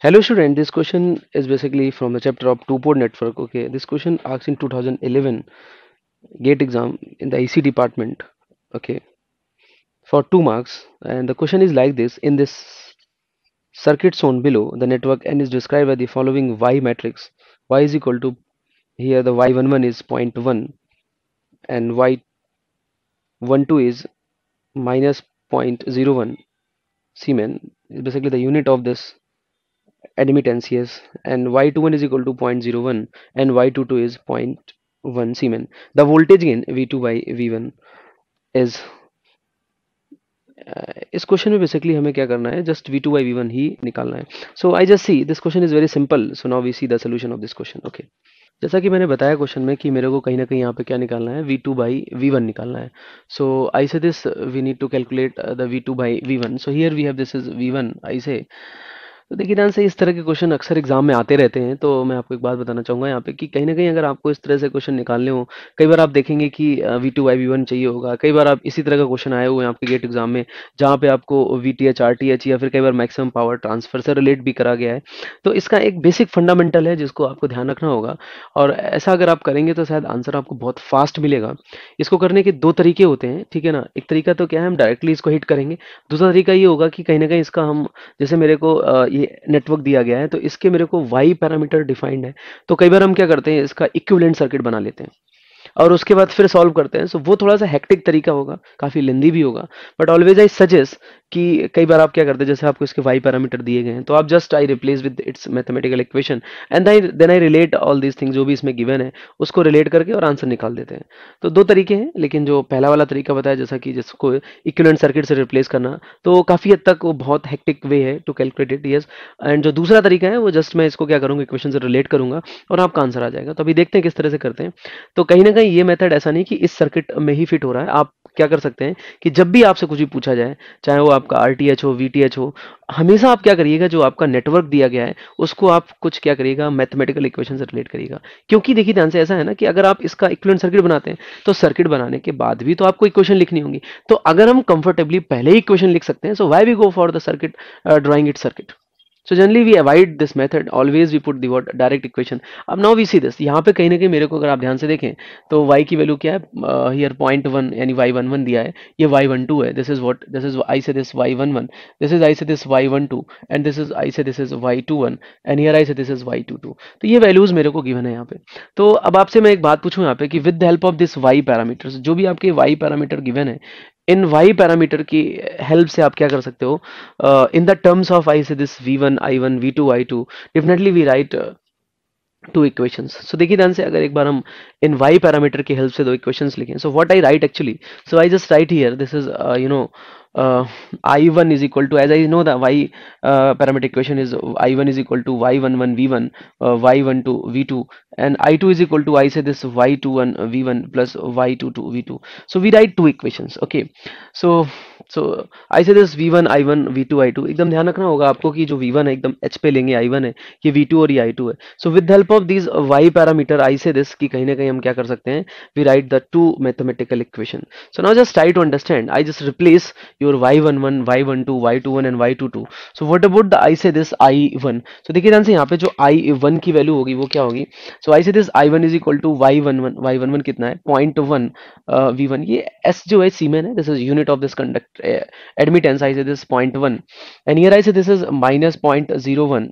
Hello student, this question is basically from the chapter of two-port network. Okay, this question asks in 2011 gate exam in the IC department. Okay, for two marks, and the question is like this: In this circuit shown below, the network N is described by the following Y matrix. Y is equal to here the Y11 is 0.1 and Y12 is minus 0.01 Siemens. Basically, the unit of this admittances and y21 is equal to 0.01 and y22 is 0.1 siemen the voltage gain v2 by v1 is uh, इस question में basically हमें क्या करना है just V two by V one ही निकालना है so I just see this question is very simple so now we see the solution of this question okay जैसा कि मैंने बताया क्वेश्चन में कि मेरे को कहीं ना कहीं यहाँ पे क्या निकालना है V two by V one निकालना है so I say this V need to calculate the V two by V one so here we have this is V one I say तो देखिए दान से इस तरह के क्वेश्चन अक्सर एग्जाम में आते रहते हैं तो मैं आपको एक बात बताना चाहूंगा यहाँ पे कि कहीं ना कहीं अगर आपको इस तरह से क्वेश्चन निकालने हो कई बार आप देखेंगे कि V two by V one चाहिए होगा कई बार आप इसी तरह का क्वेश्चन आए हुए हैं आपके गेट एग्जाम में जहाँ पे आपको V T H R T H या फिर कई बार मैक्सिमम पावर ट्रांसफर से रिलेट भी करा गया है तो इसका एक बेसिक फंडामेंटल है जिसको आपको ध्यान रखना होगा और ऐसा अगर आप करेंगे तो शायद आंसर आपको बहुत फास्ट मिलेगा इसको करने के दो तरीके होते हैं ठीक है ना एक तरीका तो क्या है हम डायरेक्टली इसको हिट करेंगे दूसरा तरीका ये होगा कि कहीं ना कहीं इसका हम जैसे मेरे को ये नेटवर्क दिया गया है तो इसके मेरे को वाई पैरामीटर डिफाइंड है तो कई बार हम क्या करते हैं इसका इक्विवेलेंट सर्किट बना लेते हैं और उसके बाद फिर सॉल्व करते हैं सो so, वो थोड़ा सा हेक्टिक तरीका होगा काफ़ी लेंदी भी होगा बट ऑलवेज आई सजेस्ट कि कई बार आप क्या करते हैं जैसे आपको इसके वाई पैरामीटर दिए गए हैं तो आप just I replace with its mathematical equation and then I relate all these things जो भी इसमें गिवन है उसको रिलेट करके और आंसर निकाल देते हैं तो दो तरीके हैं लेकिन जो पहला वाला तरीका बताया जैसा कि जिसको इक्वलेंट सर्किट से रिप्लेस करना तो काफ़ी हद तक वो बहुत हेक्टिक वे है to calculate it yes and जो दूसरा तरीका है वो जस्ट मैं इसको क्या करूँगा इक्वेशन से रिलेट करूंगा और आपका आंसर आ जाएगा तो अभी देखते हैं किस तरह से करते हैं तो कहीं ना कहीं ये मेथड ऐसा नहीं कि इस सर्किट में ही फिट हो रहा है आप क्या कर सकते हैं कि जब भी आपसे कुछ भी पूछा जाए चाहे वो आपका आर हो वी हो हमेशा आप क्या करिएगा जो आपका नेटवर्क दिया गया है उसको आप कुछ क्या करिएगा मैथमेटिकल इक्वेशन से रिलेट करिएगा क्योंकि देखिए ध्यान से ऐसा है ना कि अगर आप इसका इक्वलेंट सर्किट बनाते हैं तो सर्किट बनाने के बाद भी तो आपको इक्वेशन लिखनी होगी तो अगर हम कंफर्टेबली पहले ही इक्वेशन लिख सकते हैं so why we go for the circuit drawing it circuit so generally we avoid this method always we put the direct equation अब नाउ वी सी दिस यहाँ पे कहीं ना कहीं मेरे को अगर आप ध्यान से देखें तो y की वैल्यू क्या है हियर पॉइंट वन यानी वाई वन वन दिया है ये वाई वन टू है this is what this is I say this Y one one this is I say this Y one two and this is I say this is Y two one and here I say this is Y two two तो ये values मेरे को given है यहाँ पे तो अब आपसे मैं एक बात पूछूँ यहाँ पे कि with the help of this Y parameters जो भी आपके वाई पैरामीटर गिवन है इन वाई पैरामीटर की हेल्प से आप क्या कर सकते हो in the terms of I say this V one I one V two I two definitely we write two equations so देखिए ध्यान से अगर एक बार हम इन वाई पैरामीटर की हेल्प से दो इक्वेशंस लिखें so what I right actually so I just write here this is you know uh, i1 is equal to as i know the y uh, parameter equation is i1 is equal to y11 v1 uh, y12 v2 and i2 is equal to i say this y21 v1 plus y22 v2 so we write two equations okay so so i say this v1 i1 v2 i2 एकदम ध्यान रखना होगा आपको कि जो v1 है एकदम h पे लेंगे i1 है ये v2 और ये i2 है so with the help of these y parameter i say this कि कहीं ना कहीं हम क्या कर सकते हैं we write the two mathematical equation so now just try to understand i just replace your y11 y12 y21 and y22 so what about the I say this i1 सो देखिए ध्यान से यहाँ पे जो i1 की वैल्यू होगी वो क्या होगी सो I say this i1 is equal to y11 y11 कितना है पॉइंट वन वी वन ये s जो है सीमेन है this is unit of this conduct admittance I say this point one and here I say this is minus point zero one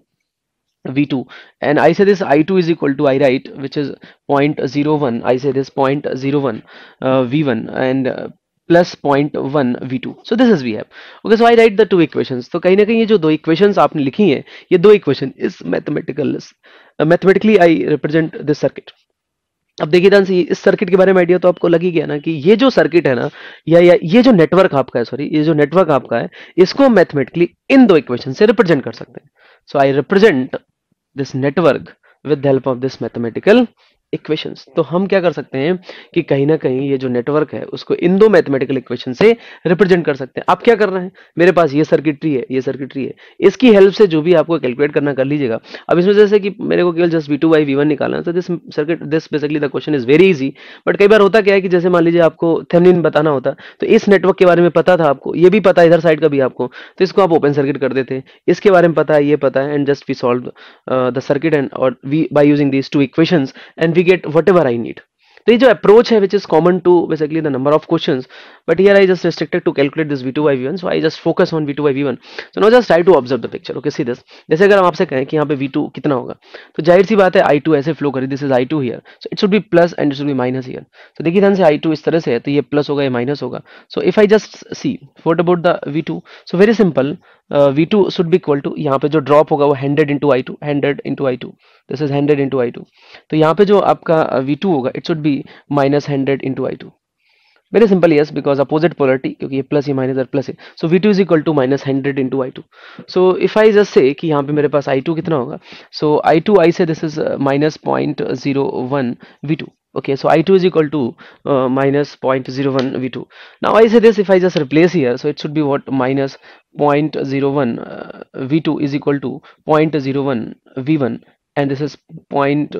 v2 and i say this i2 is equal to i right which is 0.01 i say this 0.01 uh, v1 and uh, plus point one V two so this is we have okay so I write the two equation तो कहीं ना कहीं ये जो दो equation आपने लिखी है ये दो equation is mathematical mathematically I represent this circuit अब देखिए ध्यान से इस सर्किट के बारे में आइडिया तो आपको लगी गया ना कि ये जो सर्किट है ना या, या ये जो नेटवर्क आपका है सॉरी ये जो नेटवर्क आपका है इसको मैथमेटिकली इन दो इक्वेशन से रिप्रेजेंट कर सकते हैं so I represent this network with help of this mathematical equation तो हम क्या कर सकते हैं कि कहीं ना कहीं ये जो नेटवर्क है उसको इन दो मैथमेटिकल इक्वेशन से रिप्रेजेंट कर सकते हैं आप क्या कर रहे हैं मेरे पास ये सर्किटरी है ये सर्किटरी है इसकी हेल्प से जो भी आपको कैलकुलेट करना कर लीजिएगा अब इसमें जैसे कि मेरे को केवल just V two by V one निकालना तो this circuit this basically the question is very easy but कई बार होता क्या है कि जैसे मान लीजिए आपको थेमिन बताना होता तो इस नेटवर्क के बारे में पता था आपको ये भी पता इधर साइड का भी आपको तो इसको आप ओपन सर्किट कर देते इसके बारे में पता है ये पता है and just we solve the circuit and और we by using these two equation and we get whatever I need. तो ये जो अप्रोच है which is common to basically the number of question but here I just restricted to calculate this V two by V one so I just focus on V two by V one so no just try to observe the picture okay C this जैसे अगर हम आपसे कहें कि यहाँ पे we to कितना होगा तो जाहिर सी बात है आई टू ऐसे फ्लो करी this is I two here so it should be plus and it should be minus here तो देखिए ध्यान से आई टू इस तरह से है तो ये प्लस होगा ये माइनस होगा so if I just see what about the V two so very simple V two should भी इक्वल टू यहाँ पे जो ड्रॉप होगा वो hundred into I two hundred into I two this is hundred into I two तो यहाँ पे जो आपका वी uh, टू होगा इट शुड भी minus hundred into I two very simple yes because opposite polarity क्योंकि ये प्लस ये माइनस और प्लस है so V two is equal to minus hundred into I two so if I just say कि यहाँ पे मेरे पास आई टू कितना होगा सो I two I say this is minus point zero one V two okay so I two is equal to minus point zero one V two ना I say this if I just replace here so it should be what minus point zero one V two is equal to point zero one V one and this is point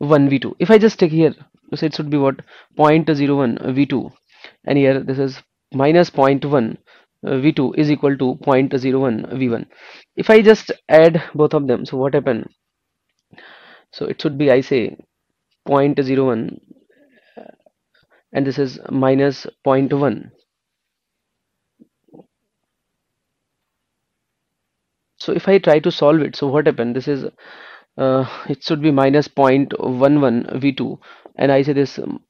1 v2 if i just take here so it should be what 0.01 v2 and here this is minus 0.1 uh, v2 is equal to 0.01 v1 if i just add both of them so what happened so it should be i say 0.01 and this is minus 0.1 so if i try to solve it so what happened this is uh, it should be minus 0.11 v2 and i say this um,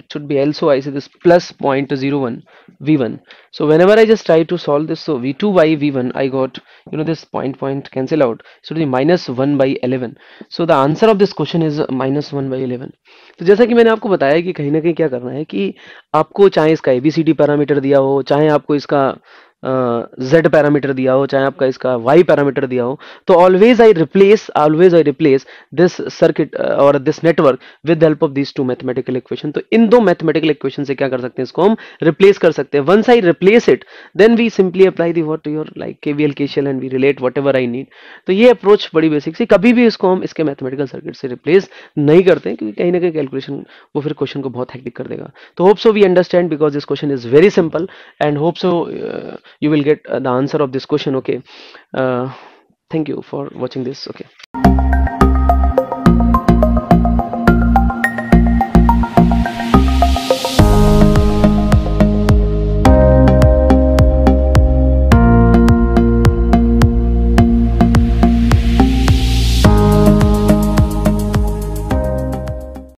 it should be also i say this plus 0.01 v1 so whenever i just try to solve this so v2 by v1 i got you know this point point cancel out so the minus 1 by 11 so the answer of this question is minus 1 by 11 तो जैसा कि मैंने आपको बताया कि कहीं ना कहीं क्या करना है कि आपको चाहे इसका A B C D parameter दिया हो चाहे आपको इसका जेड पैरामीटर दिया हो चाहे आपका इसका वाई पैरामीटर दिया हो तो always I replace always I replace this circuit और this network with help of this two mathematical equation तो इन दो मैथमेटिकल इक्वेशन से क्या कर सकते हैं इसको हम रिप्लेस कर सकते हैं once I replace it then we simply apply the what your like L केशल and we relate whatever I need तो ये अप्रोच बड़ी बेसिक सी कभी भी इसको हम इसके मैथमेटिकल सर्किट से रिप्लेस नहीं करते क्योंकि कहीं ना कहीं कैलकुलेशन वो फिर क्वेश्चन को बहुत हैक्टिक कर देगा तो hope so we understand because this question is very simple and hope so you will get uh, the answer of this question okay uh, thank you for watching this okay